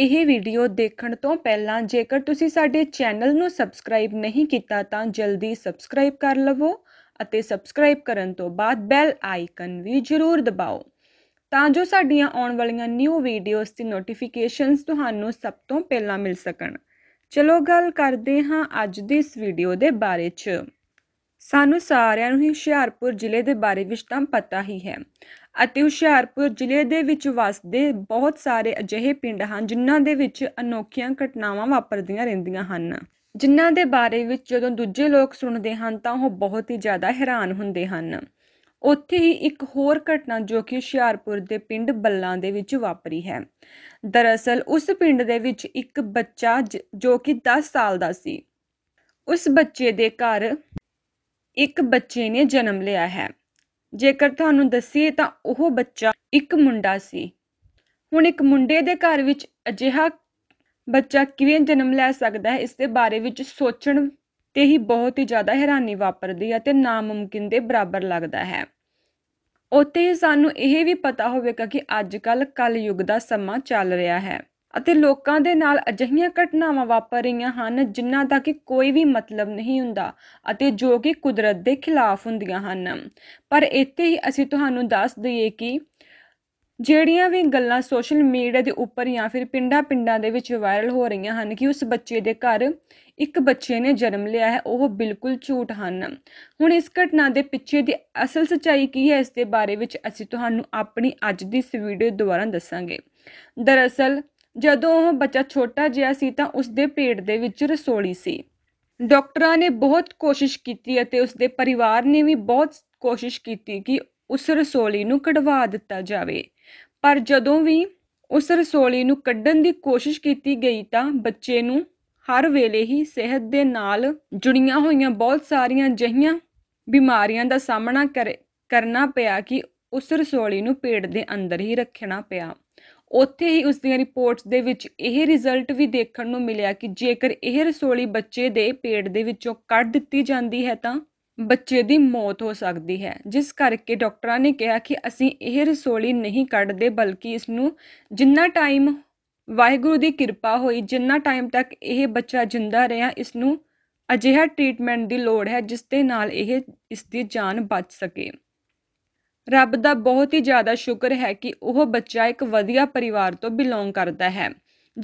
ਇਹ ਵੀਡੀਓ ਦੇਖਣ ਤੋਂ ਪਹਿਲਾਂ ਜੇਕਰ ਤੁਸੀਂ ਸਾਡੇ ਚੈਨਲ ਨੂੰ ਸਬਸਕ੍ਰਾਈਬ ਨਹੀਂ ਕੀਤਾ ਤਾਂ ਜਲਦੀ ਸਬਸਕ੍ਰਾਈਬ ਕਰ ਲਵੋ ਅਤੇ ਸਬਸਕ੍ਰਾਈਬ ਕਰਨ ਤੋਂ ਬਾਅਦ ਬੈਲ ਆਈਕਨ ਵੀ ਜ਼ਰੂਰ ਦਬਾਓ ਤਾਂ ਜੋ ਸਾਡੀਆਂ ਆਉਣ ਵਾਲੀਆਂ ਨਿਊ ਵੀਡੀਓਜ਼ ਦੀ ਨੋਟੀਫਿਕੇਸ਼ਨਸ ਤੁਹਾਨੂੰ ਸਭ ਤੋਂ ਪਹਿਲਾਂ ਮਿਲ ਸਕਣ ਚਲੋ ਗੱਲ ਕਰਦੇ ਹਾਂ ਅੱਜ ਦੀ ਇਸ ਵੀਡੀਓ ਦੇ ਬਾਰੇ 'ਚ ਸਾਨੂੰ ਸਾਰਿਆਂ ਨੂੰ ਹੀ ਹੁਸ਼ਿਆਰਪੁਰ ਜ਼ਿਲ੍ਹੇ ਦੇ ਬਾਰੇ ਵਿੱਚ ਤਾਂ ਪਤਾ ਹੀ ਹੈ ਅਤੇ ਹੁਸ਼ਿਆਰਪੁਰ ਜ਼ਿਲ੍ਹੇ ਦੇ ਵਿੱਚ ਵਸਦੇ ਬਹੁਤ ਸਾਰੇ ਅਜਿਹੇ ਪਿੰਡ ਹਨ ਜਿਨ੍ਹਾਂ ਦੇ ਵਿੱਚ ਅਨੋਖੀਆਂ ਘਟਨਾਵਾਂ ਵਾਪਰਦੀਆਂ ਰਹਿੰਦੀਆਂ ਹਨ ਜਿਨ੍ਹਾਂ ਦੇ ਬਾਰੇ ਵਿੱਚ ਜਦੋਂ ਦੂਜੇ ਲੋਕ ਸੁਣਦੇ ਹਨ ਤਾਂ ਉਹ ਬਹੁਤ ਹੀ ਜ਼ਿਆਦਾ ਹੈਰਾਨ ਹੁੰਦੇ ਹਨ ਉੱਥੇ ਹੀ ਇੱਕ ਹੋਰ ਘਟਨਾ ਜੋ ਕਿ ਹੁਸ਼ਿਆਰਪੁਰ ਦੇ ਪਿੰਡ ਬੱਲਾਂ ਦੇ ਵਿੱਚ ਵਾਪਰੀ ਹੈ ਦਰਅਸਲ ਉਸ ਪਿੰਡ ਦੇ ਵਿੱਚ ਇੱਕ ਬੱਚਾ ਜੋ ਕਿ 10 ਸਾਲ ਦਾ ਸੀ ਉਸ ਬੱਚੇ ਦੇ ਘਰ ਇੱਕ ਬੱਚੇ ਨੇ ਜਨਮ ਲਿਆ ਹੈ ਜੇਕਰ ਤੁਹਾਨੂੰ ਦੱਸੀਏ ਤਾਂ ਉਹ ਬੱਚਾ ਇੱਕ ਮੁੰਡਾ ਸੀ ਹੁਣ ਇੱਕ ਮੁੰਡੇ ਦੇ ਘਰ ਵਿੱਚ ਅਜਿਹਾ ਬੱਚਾ ਕਿਵੇਂ ਜਨਮ ਲੈ ਸਕਦਾ ਹੈ ਇਸ ਦੇ ਬਾਰੇ ਵਿੱਚ ਸੋਚਣ ਤੇ ਹੀ ਬਹੁਤ ਹੀ ਜ਼ਿਆਦਾ ਹੈਰਾਨੀ ਵਾਪਰਦੀ ਹੈ ਤੇ ਨਾਮੁਮਕਿਨ ਦੇ ਬਰਾਬਰ ਲੱਗਦਾ ਹੈ ਉੱਥੇ ਸਾਨੂੰ ਇਹ ਵੀ ਪਤਾ ਹੋਵੇਗਾ ਕਿ ਅੱਜ ਕੱਲ ਕਲਯੁਗ ਦਾ ਸਮਾਂ ਚੱਲ ਰਿਹਾ ਹੈ ਅਤੇ ਲੋਕਾਂ ਦੇ ਨਾਲ ਅਜਿਹੀਆਂ ਘਟਨਾਵਾਂ ਵਾਪਰ ਰਹੀਆਂ ਹਨ ਜਿਨ੍ਹਾਂ ਦਾ ਕਿ ਕੋਈ ਵੀ ਮਤਲਬ ਨਹੀਂ ਹੁੰਦਾ ਅਤੇ ਜੋ ਕਿ ਕੁਦਰਤ ਦੇ ਖਿਲਾਫ ਹੁੰਦੀਆਂ ਹਨ ਪਰ ਇੱਥੇ ਹੀ ਅਸੀਂ ਤੁਹਾਨੂੰ ਦੱਸ ਦਈਏ ਕਿ ਜਿਹੜੀਆਂ ਵੀ ਗੱਲਾਂ ਸੋਸ਼ਲ ਮੀਡੀਆ ਦੇ ਉੱਪਰ ਜਾਂ ਫਿਰ ਪਿੰਡਾਂ-ਪਿੰਡਾਂ ਦੇ ਵਿੱਚ ਵਾਇਰਲ ਹੋ ਰਹੀਆਂ ਹਨ ਕਿ ਉਸ ਬੱਚੇ ਦੇ ਘਰ ਇੱਕ ਬੱਚੇ ਨੇ ਜਨਮ ਲਿਆ ਹੈ ਉਹ ਬਿਲਕੁਲ ਝੂਠ ਹਨ ਹੁਣ ਇਸ ਘਟਨਾ ਦੇ ਪਿੱਛੇ ਦੀ ਅਸਲ ਸਚਾਈ ਕੀ ਹੈ ਇਸ ਦੇ ਬਾਰੇ ਵਿੱਚ ਅਸੀਂ ਤੁਹਾਨੂੰ ਆਪਣੀ ਅੱਜ ਦੀ ਇਸ ਵੀਡੀਓ ਦੁਆਰਾ ਦੱਸਾਂਗੇ ਦਰਅਸਲ ਜਦੋਂ ਉਹ ਬੱਚਾ ਛੋਟਾ ਜਿਹਾ ਸੀ ਤਾਂ ਉਸ ਦੇ ਪੇਟ ਦੇ ਵਿੱਚ ਰਸੋਲੀ ਸੀ ਡਾਕਟਰਾਂ ਨੇ ਬਹੁਤ ਕੋਸ਼ਿਸ਼ ਕੀਤੀ ਅਤੇ ਉਸ ਦੇ ਪਰਿਵਾਰ ਨੇ ਵੀ ਬਹੁਤ ਕੋਸ਼ਿਸ਼ ਕੀਤੀ ਕਿ ਉਸ ਰਸੋਲੀ ਨੂੰ ਕਢਵਾ ਦਿੱਤਾ ਜਾਵੇ ਪਰ ਜਦੋਂ ਵੀ ਉਸ ਰਸੋਲੀ ਨੂੰ ਕੱਢਣ ਦੀ ਕੋਸ਼ਿਸ਼ ਕੀਤੀ ਗਈ ਤਾਂ ਬੱਚੇ ਨੂੰ ਹਰ ਵੇਲੇ ਹੀ ਸਿਹਤ ਦੇ ਨਾਲ ਜੁੜੀਆਂ ਹੋਈਆਂ ਬਹੁਤ ਸਾਰੀਆਂ ਜਹੀਆਂ ਬਿਮਾਰੀਆਂ ਦਾ ਸਾਹਮਣਾ ਕਰਨਾ ਪਿਆ ਕਿ ਉਸ ਰਸੋਲੀ ਨੂੰ ਪੇਟ ਦੇ ਅੰਦਰ ਹੀ ਰੱਖਣਾ ਪਿਆ ਉੱਥੇ ਹੀ ਉਸ ਦੀਆਂ ਰਿਪੋਰਟਸ ਦੇ ਵਿੱਚ ਇਹ ਰਿਜ਼ਲਟ ਵੀ ਦੇਖਣ ਨੂੰ ਮਿਲਿਆ ਕਿ ਜੇਕਰ ਇਹ ਰਸੋਲੀ ਬੱਚੇ ਦੇ ਪੇਟ ਦੇ ਵਿੱਚੋਂ ਕੱਢ ਦਿੱਤੀ ਜਾਂਦੀ ਹੈ ਤਾਂ ਬੱਚੇ ਦੀ ਮੌਤ ਹੋ ਸਕਦੀ ਹੈ ਜਿਸ ਕਰਕੇ ਡਾਕਟਰਾਂ ਨੇ ਕਿਹਾ ਕਿ ਅਸੀਂ ਇਹ ਰਸੋਲੀ ਨਹੀਂ ਕੱਢਦੇ ਬਲਕਿ ਇਸ ਨੂੰ ਜਿੰਨਾ ਟਾਈਮ ਵਾਹਿਗੁਰੂ ਦੀ ਕਿਰਪਾ ਹੋਈ ਜਿੰਨਾ ਟਾਈਮ ਤੱਕ ਇਹ ਬੱਚਾ ਜਿੰਦਾ ਰਿਹਾ ਇਸ ਨੂੰ ਅਜਿਹਾ ਟ੍ਰੀਟਮੈਂਟ ਦੀ ਲੋੜ ਹੈ ਜਿਸ ਦੇ ਨਾਲ ਇਹ ਇਸ ਦੀ ਜਾਨ ਬਚ ਸਕੇ ਰੱਬ ਦਾ ਬਹੁਤ ਹੀ ਜ਼ਿਆਦਾ ਸ਼ੁਕਰ ਹੈ ਕਿ ਉਹ ਬੱਚਾ ਇੱਕ ਵਧੀਆ ਪਰਿਵਾਰ ਤੋਂ ਬਿਲੋਂਗ ਕਰਦਾ ਹੈ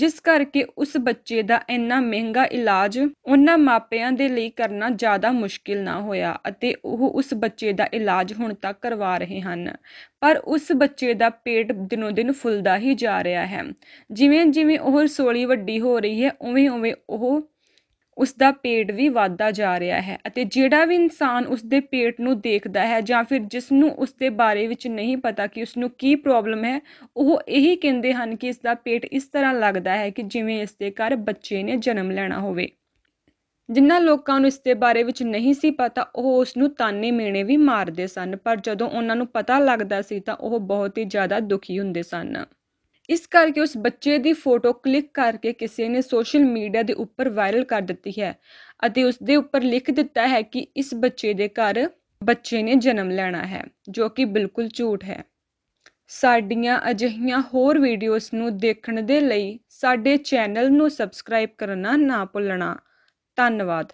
ਜਿਸ ਕਰਕੇ ਉਸ ਬੱਚੇ ਦਾ ਇੰਨਾ ਮਹਿੰਗਾ ਇਲਾਜ ਉਹਨਾਂ ਮਾਪਿਆਂ ਦੇ ਲਈ ਕਰਨਾ ਜ਼ਿਆਦਾ ਮੁਸ਼ਕਿਲ ਨਾ ਹੋਇਆ ਅਤੇ ਉਹ ਉਸ ਬੱਚੇ ਦਾ ਇਲਾਜ ਹੁਣ ਤੱਕ ਕਰਵਾ ਰਹੇ ਹਨ ਪਰ ਉਸ ਬੱਚੇ ਦਾ ਪੇਟ ਦਿਨੋ ਦਿਨ ਫੁੱਲਦਾ ਹੀ ਜਾ ਰਿਹਾ ਹੈ ਜਿਵੇਂ ਜਿਵੇਂ ਉਹ ਰਸੋਲੀ ਵੱਡੀ ਹੋ ਰਹੀ ਹੈ ਉਵੇਂ ਉਵੇਂ ਉਹ ਉਸ ਦਾ ਪੇਟ ਵੀ ਵਧਦਾ ਜਾ ਰਿਹਾ ਹੈ ਅਤੇ ਜਿਹੜਾ ਵੀ ਇਨਸਾਨ ਉਸ ਦੇ ਪੇਟ ਨੂੰ ਦੇਖਦਾ ਹੈ ਜਾਂ ਫਿਰ ਜਿਸ ਨੂੰ ਉਸ ਦੇ ਬਾਰੇ ਵਿੱਚ ਨਹੀਂ ਪਤਾ ਕਿ ਉਸ ਨੂੰ ਕੀ ਪ੍ਰੋਬਲਮ ਹੈ ਉਹ ਇਹੀ ਕਹਿੰਦੇ ਹਨ ਕਿ ਇਸ ਦਾ ਪੇਟ ਇਸ ਤਰ੍ਹਾਂ ਲੱਗਦਾ ਹੈ ਕਿ ਜਿਵੇਂ ਇਸ ਦੇ ਘਰ ਬੱਚੇ ਨੇ ਜਨਮ ਲੈਣਾ ਹੋਵੇ ਜਿੰਨਾ ਲੋਕਾਂ ਨੂੰ ਇਸ ਦੇ ਬਾਰੇ ਵਿੱਚ ਨਹੀਂ ਸੀ ਪਤਾ ਉਹ ਉਸ ਨੂੰ ਤਾਨੇ ਮੇਣੇ ਵੀ ਮਾਰਦੇ ਸਨ ਪਰ ਜਦੋਂ ਉਹਨਾਂ ਨੂੰ ਪਤਾ ਲੱਗਦਾ ਸੀ ਤਾਂ ਉਹ ਬਹੁਤ ਹੀ ਜ਼ਿਆਦਾ ਦੁਖੀ ਹੁੰਦੇ ਸਨ ਇਸ ਕਰਕੇ ਉਸ ਬੱਚੇ ਦੀ ਫੋਟੋ ਕਲਿੱਕ ਕਰਕੇ ਕਿਸੇ ਨੇ ਸੋਸ਼ਲ ਮੀਡੀਆ ਦੇ ਉੱਪਰ ਵਾਇਰਲ ਕਰ ਦਿੱਤੀ ਹੈ ਅਤੇ ਉਸ ਦੇ ਉੱਪਰ ਲਿਖ ਦਿੱਤਾ ਹੈ ਕਿ ਇਸ ਬੱਚੇ ਦੇ ਘਰ ਬੱਚੇ ਨੇ ਜਨਮ ਲੈਣਾ ਹੈ ਜੋ ਕਿ ਬਿਲਕੁਲ ਝੂਠ ਹੈ ਸਾਡੀਆਂ ਅਜਿਹੀਆਂ ਹੋਰ ਵੀਡੀਓਜ਼ ਨੂੰ ਦੇਖਣ ਦੇ ਲਈ ਸਾਡੇ ਚੈਨਲ ਨੂੰ ਸਬਸਕ੍ਰਾਈਬ ਕਰਨਾ ਨਾ ਭੁੱਲਣਾ ਧੰਨਵਾਦ